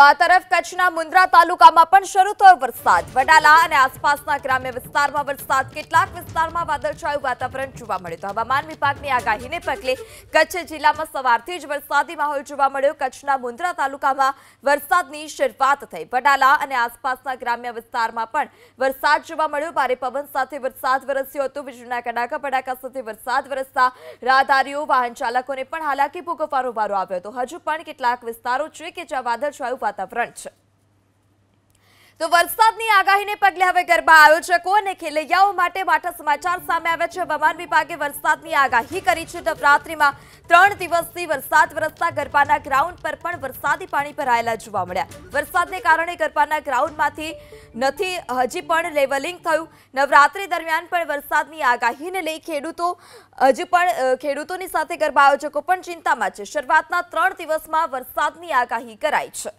આ તરફ કચ્છના મુન્દ્રા તાલુકામાં પણ શરૂ થયો વરસાદ વડાલા અને આસપાસના ગ્રામ્ય વિસ્તારમાં વરસાદ કેટલાક વિસ્તારમાં વાદળછાયું વાતાવરણ જોવા મળ્યું હવામાન વિભાગની આગાહીને પગલે કચ્છ જિલ્લામાં સવારથી જ વરસાદી માહોલ જોવા મળ્યો કચ્છના મુન્દ્રા તાલુકામાં વરસાદની શરૂઆત થઈ વડાલા અને આસપાસના ગ્રામ્ય વિસ્તારમાં પણ વરસાદ જોવા મળ્યો ભારે પવન સાથે વરસાદ વરસ્યો હતો વીજળીના કડાકા પડાકા સાથે વરસાદ વરસતા રાહદારીઓ વાહન ચાલકોને પણ હાલાકી ભોગવવાનો વારો આવ્યો હતો હજુ પણ કેટલાક વિસ્તારો છે કે જ્યાં વાદળછાયું વાતાવરણ છે તો વરસાદની આગાહીને પગલે હવે ગરબા આયોજકો અને ખેલૈયાઓ માટે માટા સમાચાર સામે આવ્યા છે હવામાન વિભાગે વરસાદની આગાહી કરી છે નવરાત્રીમાં ત્રણ દિવસથી વરસાદ વરસતા ગરબાના ગ્રાઉન્ડ પર પણ વરસાદી પાણી ભરાયેલા જોવા મળ્યા વરસાદને કારણે ગરબાના ગ્રાઉન્ડમાંથી નથી હજી પણ લેવલિંગ થયું નવરાત્રિ દરમિયાન પણ વરસાદની આગાહીને લઈ ખેડૂતો હજુ પણ ખેડૂતોની સાથે ગરબા આયોજકો પણ ચિંતામાં છે શરૂઆતના ત્રણ દિવસમાં વરસાદની આગાહી કરાઈ છે